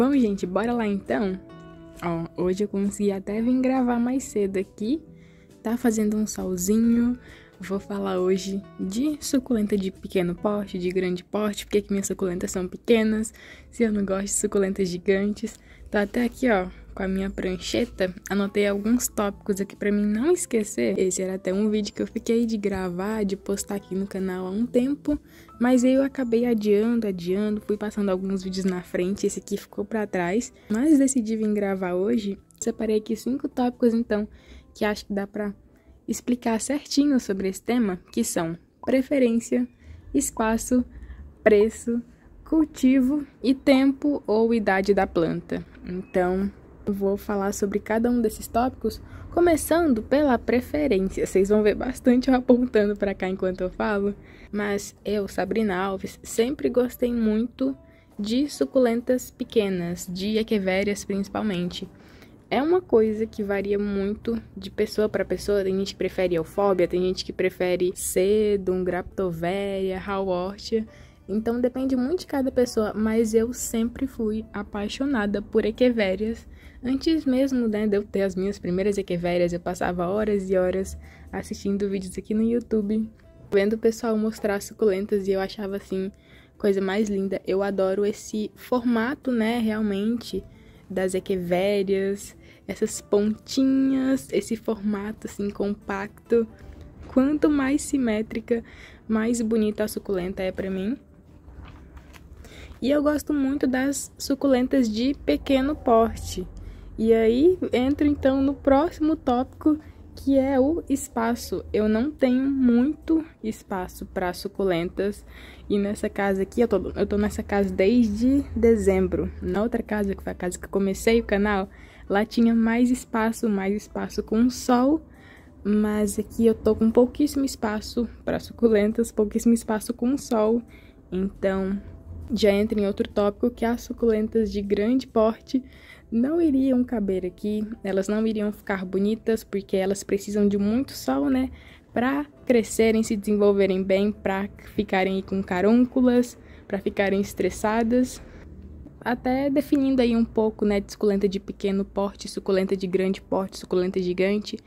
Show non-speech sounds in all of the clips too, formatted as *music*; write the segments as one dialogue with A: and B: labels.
A: Bom, gente, bora lá então? Ó, hoje eu consegui até vir gravar mais cedo aqui. Tá fazendo um solzinho. Vou falar hoje de suculenta de pequeno porte, de grande porte, porque que minhas suculentas são pequenas. Se eu não gosto de suculentas gigantes. Tô até aqui, ó, com a minha prancheta, anotei alguns tópicos aqui para mim não esquecer. Esse era até um vídeo que eu fiquei de gravar, de postar aqui no canal há um tempo, mas eu acabei adiando, adiando, fui passando alguns vídeos na frente, esse aqui ficou para trás, mas decidi vir gravar hoje. Separei aqui cinco tópicos então que acho que dá para explicar certinho sobre esse tema, que são preferência, espaço, preço, cultivo e tempo ou idade da planta. Então, Vou falar sobre cada um desses tópicos, começando pela preferência. Vocês vão ver bastante eu apontando para cá enquanto eu falo, mas eu, Sabrina Alves, sempre gostei muito de suculentas pequenas, de equevérias principalmente. É uma coisa que varia muito de pessoa para pessoa. Tem gente que prefere eufóbia, tem gente que prefere sedum, graptovéria, hawortia. Então depende muito de cada pessoa, mas eu sempre fui apaixonada por equevérias Antes mesmo né, de eu ter as minhas primeiras equivérias, eu passava horas e horas assistindo vídeos aqui no YouTube, vendo o pessoal mostrar suculentas e eu achava assim, coisa mais linda. Eu adoro esse formato, né, realmente, das equivérias, essas pontinhas, esse formato assim compacto. Quanto mais simétrica, mais bonita a suculenta é para mim. E eu gosto muito das suculentas de pequeno porte, e aí entro então no próximo tópico que é o espaço. Eu não tenho muito espaço para suculentas e nessa casa aqui, eu tô, eu tô nessa casa desde dezembro. Na outra casa, que foi a casa que eu comecei o canal, lá tinha mais espaço, mais espaço com sol, mas aqui eu tô com pouquíssimo espaço para suculentas, pouquíssimo espaço com sol. Então, já entra em outro tópico que é as suculentas de grande porte não iriam caber aqui, elas não iriam ficar bonitas porque elas precisam de muito sol, né? Para crescerem, se desenvolverem bem, para ficarem com carúnculas, para ficarem estressadas, até definindo aí um pouco, né, de suculenta de pequeno porte, suculenta de grande porte, suculenta gigante.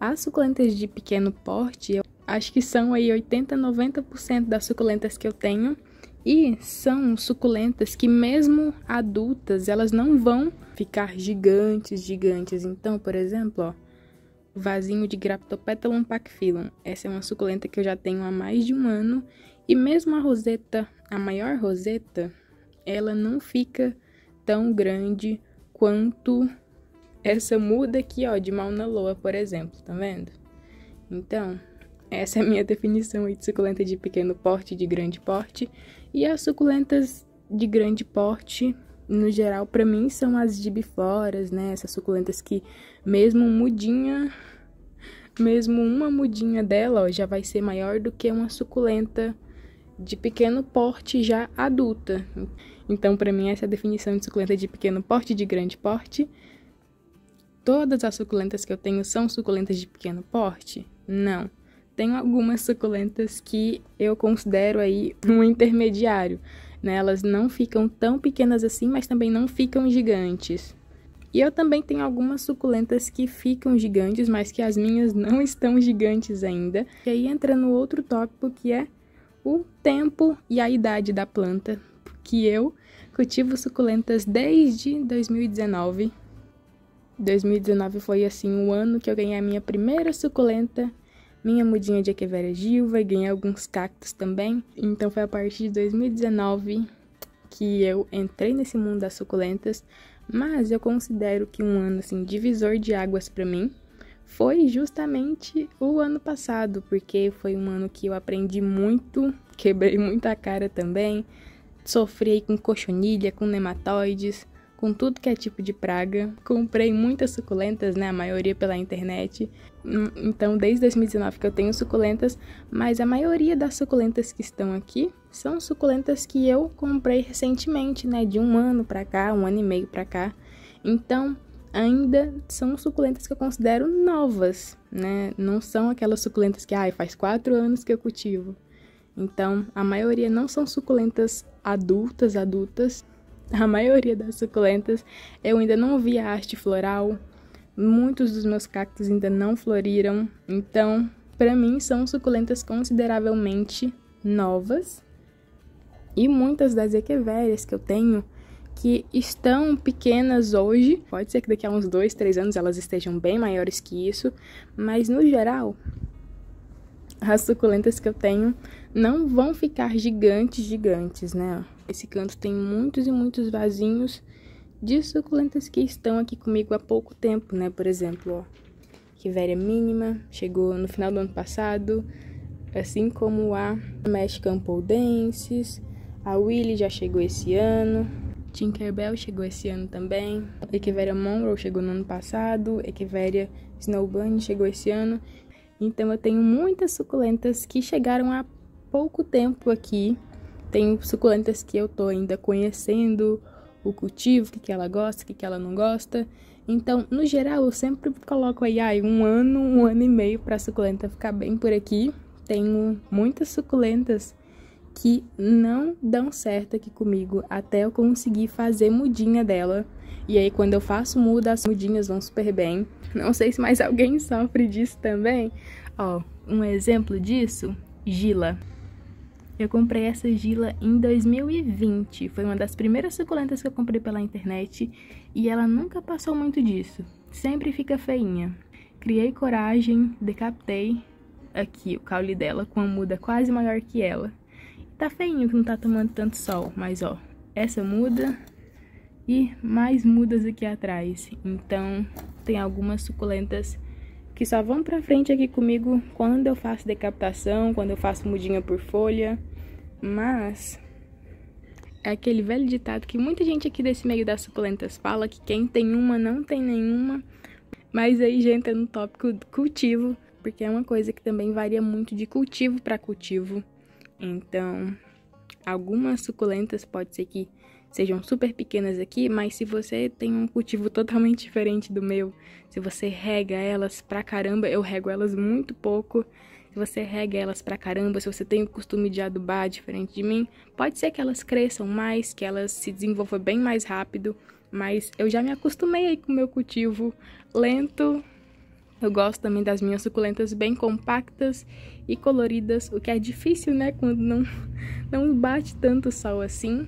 A: As suculentas de pequeno porte, eu acho que são aí 80, 90% das suculentas que eu tenho. E são suculentas que mesmo adultas, elas não vão ficar gigantes, gigantes. Então, por exemplo, ó, vasinho de Graptopetalum pachyphilum. Essa é uma suculenta que eu já tenho há mais de um ano. E mesmo a roseta, a maior roseta, ela não fica tão grande quanto essa muda aqui, ó, de Mauna Loa, por exemplo, tá vendo? Então, essa é a minha definição de suculenta de pequeno porte e de grande porte. E as suculentas de grande porte, no geral, para mim são as biforas, né? Essas suculentas que mesmo mudinha, mesmo uma mudinha dela, ó, já vai ser maior do que uma suculenta de pequeno porte já adulta. Então, para mim essa é a definição de suculenta de pequeno porte e de grande porte. Todas as suculentas que eu tenho são suculentas de pequeno porte? Não. Tem algumas suculentas que eu considero aí um intermediário, né? Elas não ficam tão pequenas assim, mas também não ficam gigantes. E eu também tenho algumas suculentas que ficam gigantes, mas que as minhas *laughs* não estão gigantes ainda. E aí entra no outro tópico que é o tempo e a idade da planta, que eu cultivo suculentas desde 2019. 2019 foi assim o ano que eu ganhei a minha primeira suculenta minha mudinha de Equivera Gilva e ganhei alguns cactos também. Então foi a partir de 2019 que eu entrei nesse mundo das suculentas, mas eu considero que um ano assim divisor de águas para mim foi justamente o ano passado, porque foi um ano que eu aprendi muito, quebrei muita cara também, sofri com cochonilha, com nematoides, com tudo que é tipo de praga. Comprei muitas suculentas, né? A maioria pela internet. Hum, então, desde 2019 que eu tenho suculentas, mas a maioria das suculentas que estão aqui são suculentas que eu comprei recentemente, né? De um ano pra cá, um ano e meio pra cá. Então, ainda são suculentas que eu considero novas, né? Não são aquelas suculentas que, ai, ah, faz quatro anos que eu cultivo. Então, a maioria não são suculentas adultas, adultas, *laughs* a maioria das suculentas, eu ainda não vi a arte floral, muitos dos meus cactos ainda não floriram, então, para mim, são suculentas consideravelmente novas. E muitas das equevérias que eu tenho que estão pequenas hoje. Pode ser que daqui a uns dois, três anos elas estejam bem maiores que isso, mas no geral, as suculentas que eu tenho não vão ficar gigantes, gigantes, né? Esse canto tem muitos e muitos vasinhos de suculentas que estão aqui comigo há pouco tempo, né? Por exemplo, ó, Quiveria é mínima, chegou no final do ano passado, assim como a Mexican Poldensis, a Willy já chegou esse ano, Tinkerbell chegou esse ano também, Equiveria Monroe chegou no ano passado, Equiveria Snowbunny chegou esse ano, então eu tenho muitas suculentas que chegaram há pouco tempo aqui. Tenho suculentas que eu tô ainda conhecendo o cultivo, o que, que ela gosta, o que, que ela não gosta. Então, no geral, eu sempre coloco aí ai, um ano, um ano e meio para a suculenta ficar bem por aqui. Tenho muitas suculentas que não dão certo aqui comigo até eu conseguir fazer mudinha dela e aí quando eu faço muda, as mudinhas vão super bem. Não sei se mais alguém sofre disso também. Ó, um exemplo disso, gila. Eu comprei essa gila em 2020. Foi uma das primeiras suculentas que eu comprei pela internet e ela nunca passou muito disso. Sempre fica feinha. Criei coragem, decaptei aqui o caule dela com uma muda quase maior que ela. Tá feinho que não tá tomando tanto sol, mas ó, essa muda e mais mudas aqui atrás. Então, tem algumas suculentas que só vão pra frente aqui comigo quando eu faço decapitação, quando eu faço mudinha por folha. Mas, é aquele velho ditado que muita gente aqui desse meio das suculentas fala, que quem tem uma não tem nenhuma. Mas aí já entra no tópico cultivo, porque é uma coisa que também varia muito de cultivo para cultivo. Então, algumas suculentas pode ser que sejam super pequenas aqui, mas se você tem um cultivo totalmente diferente do meu, se você rega elas pra caramba, eu rego elas muito pouco. Se você rega elas pra caramba, se você tem o costume de adubar diferente de mim, pode ser que elas cresçam mais, que elas se desenvolvam bem mais rápido, mas eu já me acostumei aí com o meu cultivo lento. Eu gosto também das minhas suculentas bem compactas e coloridas, o que é difícil, né, quando não, *laughs* não bate tanto sol assim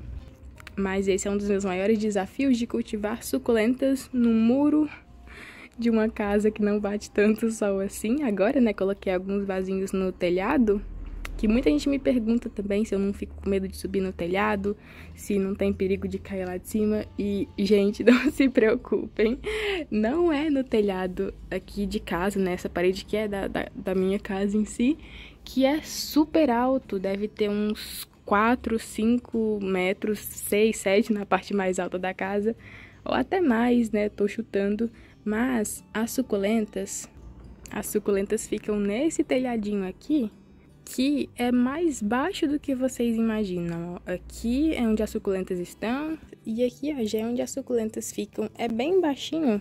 A: mas esse é um dos meus maiores desafios de cultivar suculentas no muro de uma casa que não bate tanto sol assim. Agora, né, coloquei alguns vasinhos no telhado, que muita gente me pergunta também se eu não fico com medo de subir no telhado, se não tem perigo de cair lá de cima. E, gente, *laughs* não se preocupem, não é no telhado aqui de casa, né, essa parede que é da, da, da minha casa em si, que é super alto, deve ter uns 4, 5 metros, 6, 7 na parte mais alta da casa, ou até mais, né? Tô chutando. Mas as suculentas, as suculentas ficam nesse telhadinho aqui, que é mais baixo do que vocês imaginam. Aqui é onde as suculentas estão e aqui ó, já é onde as suculentas ficam. É bem baixinho,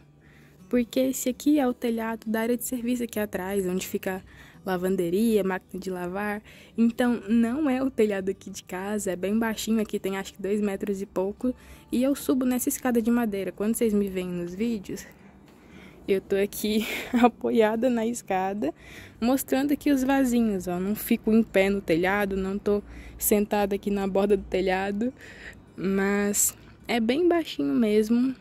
A: porque esse aqui é o telhado da área de serviço aqui atrás, onde fica lavanderia, máquina de lavar. Então não é o telhado aqui de casa, é bem baixinho aqui, tem acho que dois metros e pouco. E eu subo nessa escada de madeira. Quando vocês me veem nos vídeos, eu tô aqui *laughs* apoiada na escada, mostrando aqui os vasinhos, ó. Não fico em pé no telhado, não tô sentada aqui na borda do telhado, mas é bem baixinho mesmo.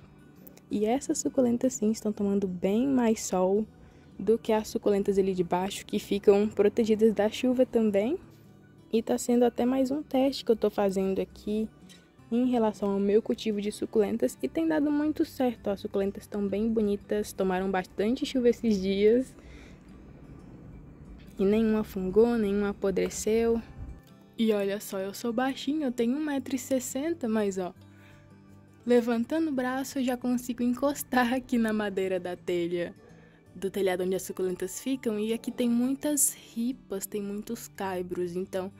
A: E essas suculentas sim estão tomando bem mais sol do que as suculentas ali de baixo, que ficam protegidas da chuva também. E tá sendo até mais um teste que eu tô fazendo aqui em relação ao meu cultivo de suculentas e tem dado muito certo. As suculentas estão bem bonitas, tomaram bastante chuva esses dias e nenhuma fungou, nenhuma apodreceu. E olha só, eu sou baixinho, eu tenho 1,60m, mas ó, levantando o braço eu já consigo encostar aqui na madeira da telha do telhado onde as suculentas ficam e aqui tem muitas ripas, tem muitos caibros, então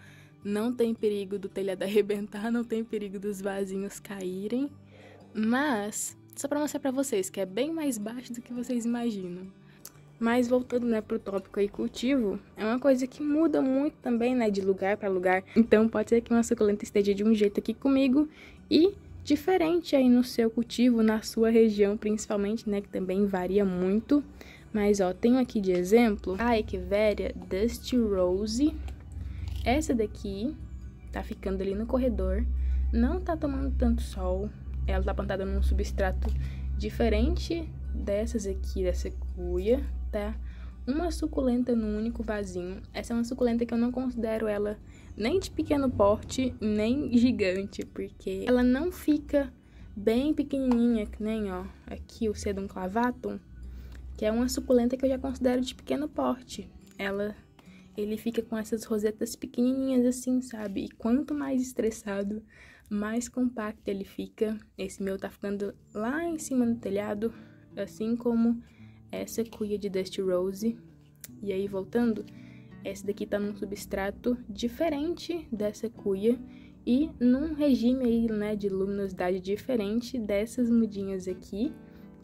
A: não tem perigo do telhado *laughs* arrebentar, não tem perigo dos vasinhos caírem, mas só para mostrar para vocês que é bem mais baixo do que vocês imaginam. Mas voltando né, pro tópico aí, cultivo, é uma coisa que muda muito também né, de lugar para lugar. Então pode ser que uma suculenta esteja de um jeito aqui comigo e diferente aí no seu cultivo, na sua região principalmente, né, que também varia muito. Mas, ó, tenho aqui de exemplo a Echeveria Dusty Rose. Essa daqui tá ficando ali no corredor, não tá tomando tanto sol. Ela tá plantada num substrato diferente dessas aqui, dessa cuia, tá? Uma suculenta num único vasinho. Essa é uma suculenta que eu não considero ela nem de pequeno porte, nem gigante, porque ela não fica bem pequenininha, que nem, ó, aqui o sedum clavatum que é uma suculenta que eu já considero de pequeno porte. Ela ele fica com essas rosetas pequenininhas assim, sabe? E quanto mais estressado, mais compacto ele fica. Esse meu tá ficando lá em cima do telhado, assim como essa cuia de Dust Rose. E aí voltando, essa daqui tá num substrato diferente dessa cuia e num regime aí, né, de luminosidade diferente dessas mudinhas aqui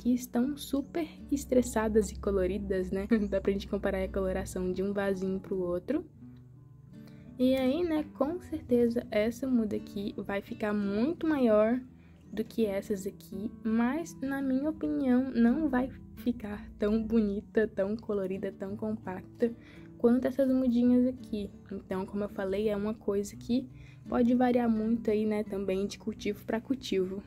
A: aqui estão super estressadas e coloridas, né? *laughs* Dá pra gente comparar a coloração de um vasinho pro outro. E aí, né, com certeza essa muda aqui vai ficar muito maior do que essas aqui, mas na minha opinião não vai ficar tão bonita, tão colorida, tão compacta quanto essas mudinhas aqui. Então, como eu falei, é uma coisa que pode variar muito aí, né, também de cultivo para cultivo.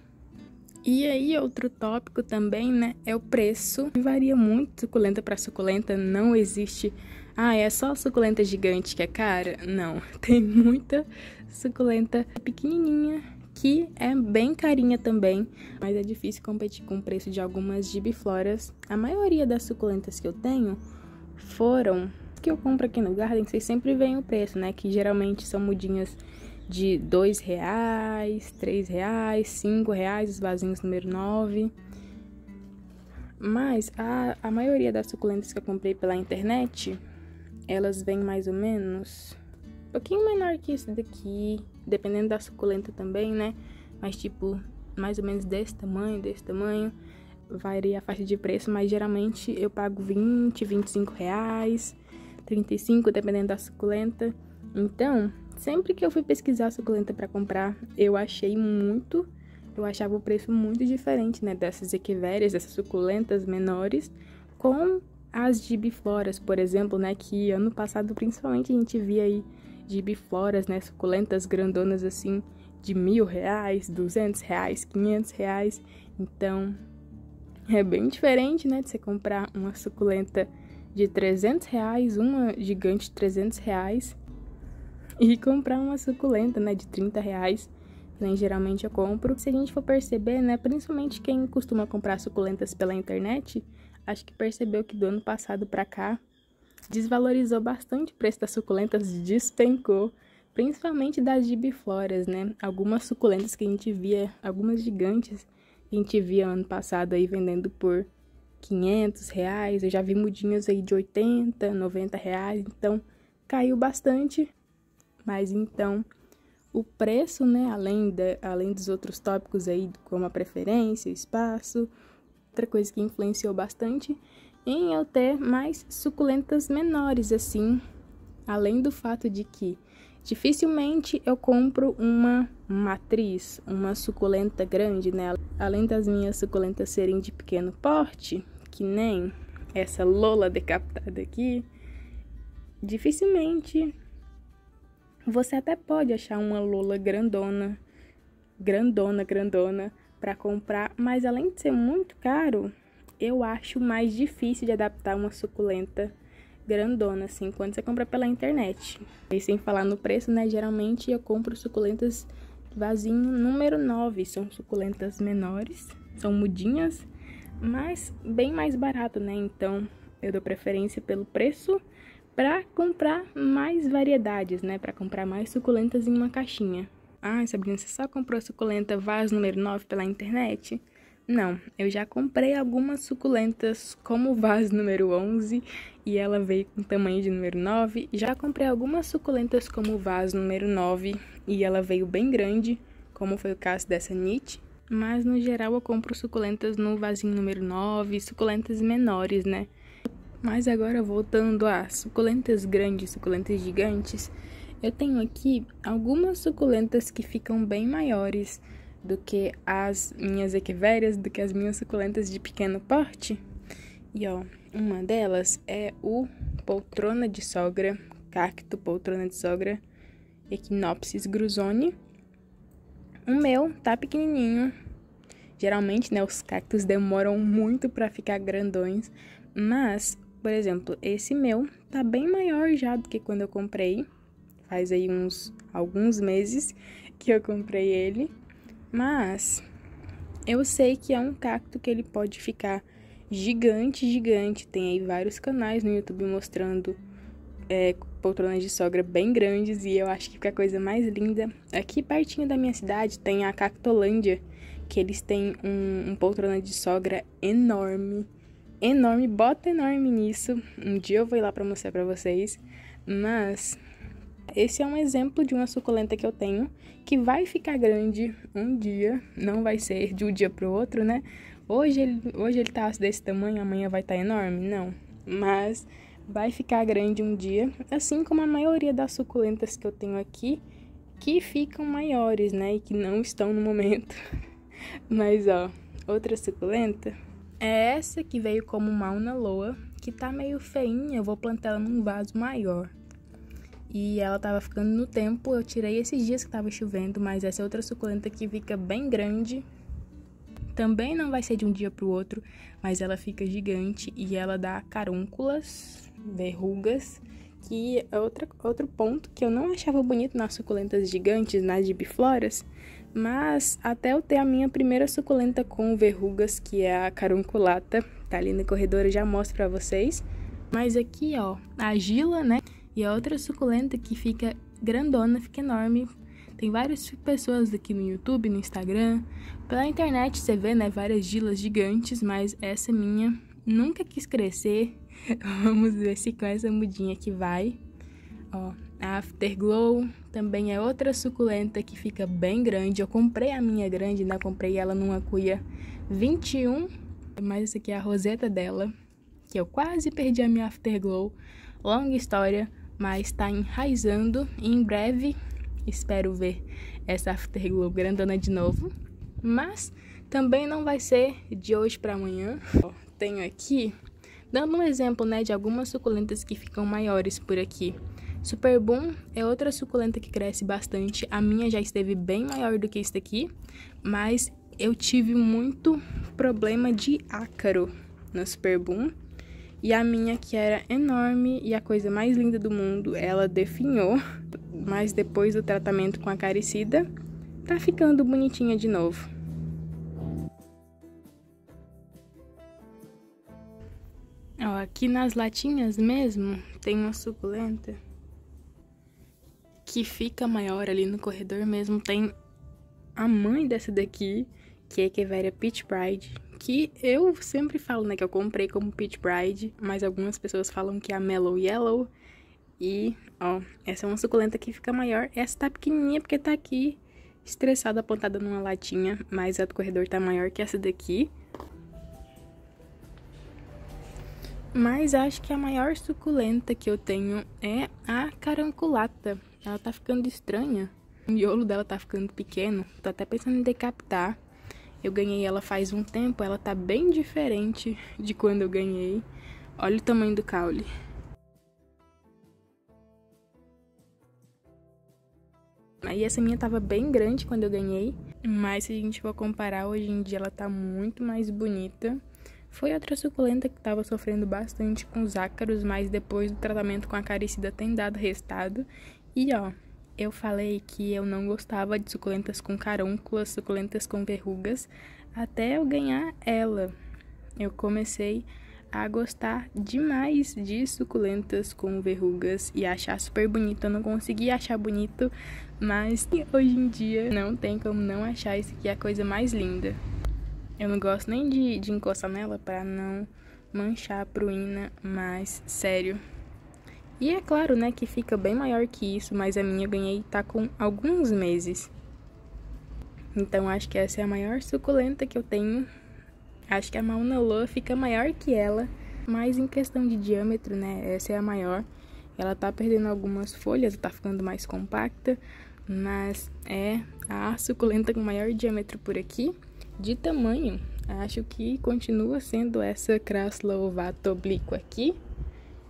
A: E aí, outro tópico também, né, é o preço. Varia muito suculenta para suculenta, não existe. Ah, é só suculenta gigante que é cara? Não, *laughs* tem muita suculenta pequenininha que é bem carinha também, mas é difícil competir com o preço de algumas gibifloras. A maioria das suculentas que eu tenho foram que eu compro aqui no Garden, vocês sempre veem o preço, né, que geralmente são mudinhas de dois reais, três reais, cinco reais, os vasinhos número 9. Mas a, a maioria das suculentas que eu comprei pela internet, elas vêm mais ou menos um pouquinho menor que isso daqui, dependendo da suculenta também, né? Mas tipo, mais ou menos desse tamanho, desse tamanho. Varia a faixa de preço, mas geralmente eu pago 20, 25 reais, 35, dependendo da suculenta. Então, Sempre que eu fui pesquisar suculenta para comprar, eu achei muito, eu achava o preço muito diferente, né, dessas equivérias, dessas suculentas menores, com as gibifloras, por exemplo, né, que ano passado principalmente a gente via aí gibifloras, né, suculentas grandonas assim, de mil reais, duzentos reais, quinhentos reais. Então, é bem diferente, né, de você comprar uma suculenta de trezentos reais, uma gigante de trezentos reais e comprar uma suculenta, né, de 30 reais. né, geralmente eu compro. Se a gente for perceber, né, principalmente quem costuma comprar suculentas pela internet, acho que percebeu que do ano passado para cá desvalorizou bastante o preço das suculentas, despencou, principalmente das gibifloras, né? Algumas suculentas que a gente via, algumas gigantes que a gente via ano passado aí vendendo por 500 reais, eu já vi mudinhas aí de 80, 90 reais, então caiu bastante. Mas então, o preço, né, além, de, além dos outros tópicos aí, como a preferência, o espaço, outra coisa que influenciou bastante em eu ter mais suculentas menores, assim, além do fato de que dificilmente eu compro uma matriz, uma suculenta grande, né? Além das minhas suculentas serem de pequeno porte, que nem essa lola decapitada aqui, dificilmente você até pode achar uma lula grandona, grandona, grandona para comprar, mas além de ser muito caro, eu acho mais difícil de adaptar uma suculenta grandona assim quando você compra pela internet. E sem falar no preço, né? Geralmente eu compro suculentas vasinho número 9, são suculentas menores, são mudinhas, mas bem mais barato, né? Então, eu dou preferência pelo preço para comprar mais variedades, né? Para comprar mais suculentas em uma caixinha. Ah, Sabrina, você só comprou suculenta vaso número 9 pela internet? Não, eu já comprei algumas suculentas como vaso número 11 e ela veio com tamanho de número 9. Já comprei algumas suculentas como vaso número 9 e ela veio bem grande, como foi o caso dessa NIT. Mas no geral eu compro suculentas no vasinho número 9, suculentas menores, né? Mas agora voltando às suculentas grandes, suculentas gigantes, eu tenho aqui algumas suculentas que ficam bem maiores do que as minhas equiverias, do que as minhas suculentas de pequeno porte. E ó, uma delas é o poltrona de sogra, cacto poltrona de sogra, Equinopsis grusoni. O meu tá pequenininho. Geralmente, né, os cactos demoram muito para ficar grandões, mas por exemplo, esse meu tá bem maior já do que quando eu comprei. Faz aí uns alguns meses que eu comprei ele, mas eu sei que é um cacto que ele pode ficar gigante, gigante. Tem aí vários canais no YouTube mostrando é, poltronas de sogra bem grandes e eu acho que fica a coisa mais linda. Aqui pertinho da minha cidade tem a Cactolândia, que eles têm um, um poltrona de sogra enorme enorme, bota enorme nisso. Um dia eu vou ir lá para mostrar para vocês, mas esse é um exemplo de uma suculenta que eu tenho que vai ficar grande um dia, não vai ser de um dia para o outro, né? Hoje ele, hoje ele tá desse tamanho, amanhã vai estar tá enorme? Não. Mas vai ficar grande um dia, assim como a maioria das suculentas que eu tenho aqui, que ficam maiores, né? E que não estão no momento. *laughs* Mas ó, outra suculenta é essa que veio como Mauna Loa, que tá meio feinha, eu vou plantar ela num vaso maior. E ela tava ficando no tempo, eu tirei esses dias que tava chovendo, mas essa outra suculenta que fica bem grande. Também não vai ser de um dia pro outro, mas ela fica gigante e ela dá carúnculas, verrugas, que é outra, outro ponto que eu não achava bonito nas suculentas gigantes, nas gibifloras, mas até eu ter a minha primeira suculenta com verrugas, que é a carunculata, tá ali no corredor, eu já mostro pra vocês. Mas aqui, ó, a gila, né? E a outra suculenta que fica grandona, fica enorme. Tem várias pessoas aqui no YouTube, no Instagram. Pela internet você vê, né, várias gilas gigantes, mas essa minha nunca quis crescer. *laughs* Vamos ver se com essa mudinha que vai. Ó, Afterglow, também é outra suculenta que fica bem grande. Eu comprei a minha grande, né? Comprei ela numa cuia 21, mas essa aqui é a roseta dela, que eu quase perdi a minha afterglow. Longa história, mas tá enraizando e em breve espero ver essa afterglow grandona de novo. Mas também não vai ser de hoje para amanhã. Ó, tenho aqui, dando um exemplo, né, de algumas suculentas que ficam maiores por aqui. Boom é outra suculenta que cresce bastante. A minha já esteve bem maior do que esta aqui, mas eu tive muito problema de ácaro na Boom. E a minha, que era enorme e a coisa mais linda do mundo, ela definhou, mas depois do tratamento com acaricida, tá ficando bonitinha de novo. Ó, aqui nas latinhas mesmo tem uma suculenta que fica maior ali no corredor mesmo tem a mãe dessa daqui, que é Keveria Peach Bride, que eu sempre falo, né, que eu comprei como Peach Bride, mas algumas pessoas falam que é a Mellow Yellow. E, ó, essa é uma suculenta que fica maior. Essa tá pequenininha porque tá aqui estressada, apontada numa latinha, mas a do corredor tá maior que essa daqui. Mas acho que a maior suculenta que eu tenho é a caranculata, ela tá ficando estranha. O miolo dela tá ficando pequeno. Tô até pensando em decapitar. Eu ganhei ela faz um tempo, ela tá bem diferente de quando eu ganhei. Olha o tamanho do caule. aí essa minha tava bem grande quando eu ganhei, mas se a gente for comparar, hoje em dia ela tá muito mais bonita. Foi outra suculenta que tava sofrendo bastante com os ácaros, mas depois do tratamento com a carecida tem dado resultado. E ó, eu falei que eu não gostava de suculentas com carúnculas, suculentas com verrugas, até eu ganhar ela. Eu comecei a gostar demais de suculentas com verrugas e achar super bonito. Eu não conseguia achar bonito, mas hoje em dia não tem como não achar isso aqui é a coisa mais linda. Eu não gosto nem de, de encostar nela para não manchar a pruína, mas sério, e é claro, né, que fica bem maior que isso, mas a minha eu ganhei tá com alguns meses. Então acho que essa é a maior suculenta que eu tenho. Acho que a Mauna Loa fica maior que ela, mas em questão de diâmetro, né, essa é a maior. Ela tá perdendo algumas folhas, tá ficando mais compacta, mas é a suculenta com maior diâmetro por aqui. De tamanho, acho que continua sendo essa Crassula ovata oblíqua aqui,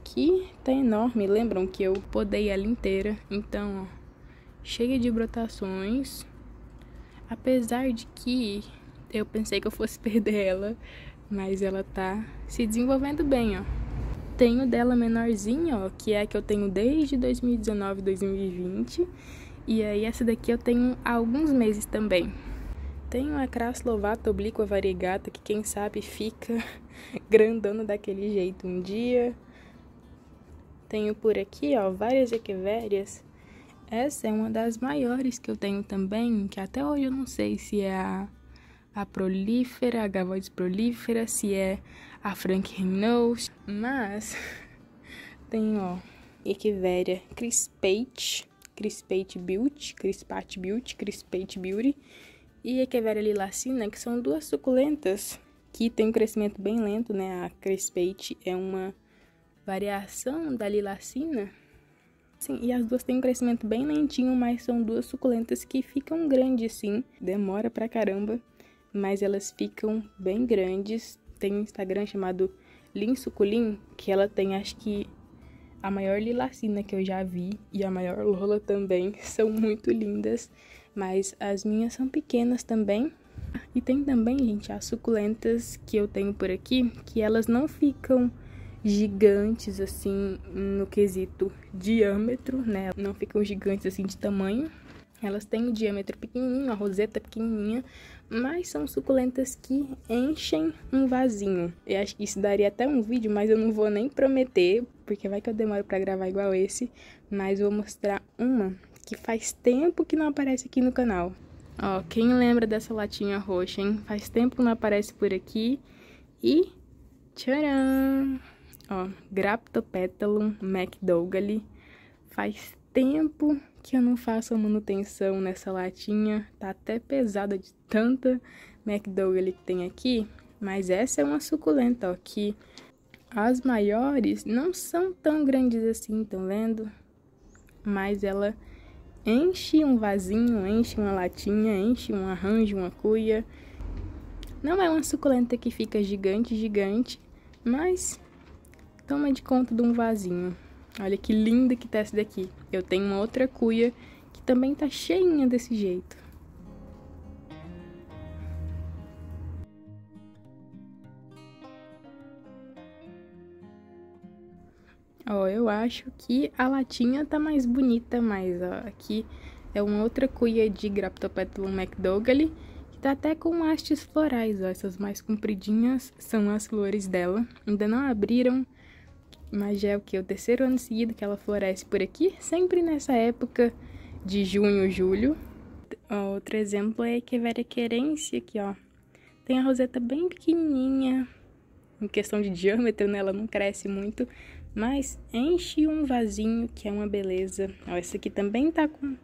A: aqui tá enorme. Lembram que eu podei ela inteira. Então, ó, cheia de brotações. Apesar de que eu pensei que eu fosse *laughs* perder ela, mas ela tá se desenvolvendo bem, ó. Tenho dela menorzinha, ó, que é a que eu tenho desde 2019, 2020. E aí essa daqui eu tenho há alguns meses também. Tenho a Craslovata oblíqua variegata, que quem sabe fica *laughs* grandando daquele jeito um dia, tenho por aqui, ó, várias equivérias. Essa é uma das maiores que eu tenho também, que até hoje eu não sei se é a, a prolífera, a gavoides prolífera, se é a Renault, mas *laughs* tem, ó, equivéria crispate, crispate beauty, crispate beauty, crispate beauty e equivéria lilacina, que são duas suculentas que tem um crescimento bem lento, né? A crispate é uma variação da lilacina. Sim, e as duas têm um crescimento bem lentinho, mas são duas suculentas que ficam grandes sim. Demora pra caramba, mas elas ficam bem grandes. Tem um Instagram chamado Lin Suculin, que ela tem acho que a maior lilacina que eu já vi e a maior lola também. *laughs* São muito lindas, mas as minhas são pequenas também. E tem também, gente, as suculentas que eu tenho por aqui, que elas não ficam gigantes assim no quesito diâmetro, né? Não ficam gigantes assim de tamanho. Elas têm um diâmetro pequenininho, a roseta pequenininha, mas são suculentas que enchem um vasinho. Eu acho que isso daria até um vídeo, mas eu não vou nem prometer, porque vai que eu demoro para gravar igual esse, mas vou mostrar uma que faz tempo que não aparece aqui no canal. Ó, quem lembra dessa latinha roxa, hein? Faz tempo que não aparece por aqui. E tcharam! Ó, Graptopetalum McDougall. Faz tempo que eu não faço a manutenção nessa latinha. Tá até pesada de tanta McDougall que tem aqui. Mas essa é uma suculenta, ó, que as maiores não são tão grandes assim, estão vendo? Mas ela enche um vasinho, enche uma latinha, enche um arranjo, uma cuia. Não é uma suculenta que fica gigante, gigante, mas Toma de conta de um vasinho. Olha que linda que tá essa daqui. Eu tenho uma outra cuia que também tá cheinha desse jeito. Ó, eu acho que a latinha tá mais bonita, mas ó, aqui é uma outra cuia de Graptopetalum McDougall, que tá até com hastes florais, ó, essas mais compridinhas são as flores dela. Ainda não abriram, mas já é o que? O terceiro ano seguido que ela floresce por aqui, sempre nessa época de junho, julho. Outro exemplo é a Echeveria querência, aqui ó. Tem a roseta bem pequenininha, em questão de diâmetro, né? Ela não cresce muito, mas enche um vasinho que é uma beleza. Ó, essa aqui também tá com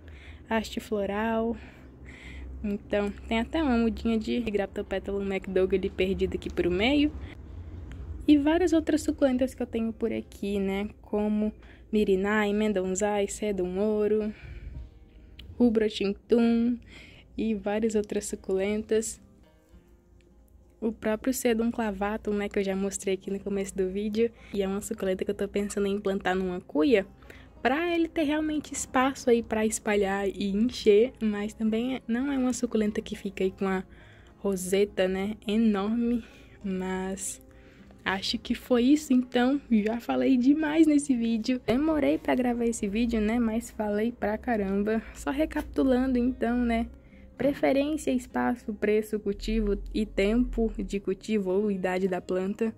A: haste floral. Então, tem até uma mudinha de graptopétalo MacDougall perdida aqui pro meio e várias outras suculentas que eu tenho por aqui, né? Como mirinai, mendonzai, sedum ouro, Tintum e várias outras suculentas. O próprio sedum clavatum, né, que eu já mostrei aqui no começo do vídeo, e é uma suculenta que eu tô pensando em plantar numa cuia, para ele ter realmente espaço aí para espalhar e encher, mas também é, não é uma suculenta que fica aí com a roseta, né, enorme, mas Acho que foi isso então. Já falei demais nesse vídeo. Demorei para gravar esse vídeo, né? Mas falei pra caramba. Só recapitulando então, né? Preferência, espaço, preço, cultivo e tempo de cultivo ou idade da planta.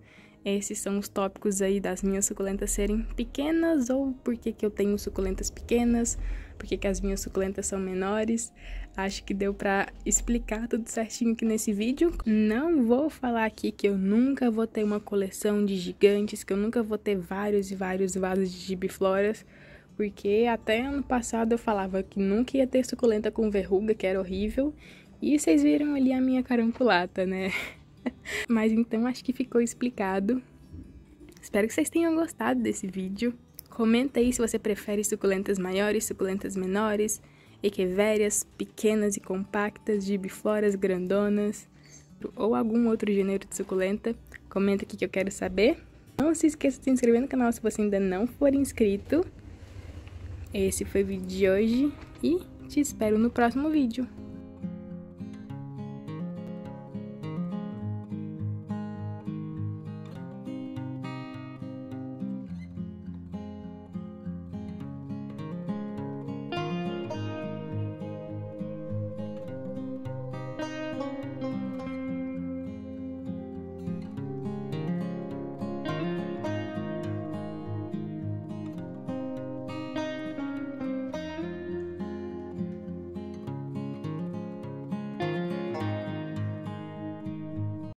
A: Esses são os tópicos aí das minhas suculentas serem pequenas ou por que que eu tenho suculentas pequenas porque que, as minhas suculentas são menores. Acho que deu para explicar tudo certinho aqui nesse vídeo. Não vou falar aqui que eu nunca vou ter uma coleção de gigantes, que eu nunca vou ter vários e vários vasos de gibifloras, porque até ano passado eu falava que nunca ia ter suculenta com verruga, que era horrível. E vocês viram ali a minha caranculata, né? *laughs* Mas então acho que ficou explicado. Espero que vocês tenham gostado desse vídeo. Comenta aí se você prefere suculentas maiores, suculentas menores, equevérias, pequenas e compactas, gibifloras grandonas ou algum outro gênero de suculenta. Comenta aqui que eu quero saber. Não se esqueça de se inscrever no canal se você ainda não for inscrito. Esse foi o vídeo de hoje e te espero no próximo vídeo.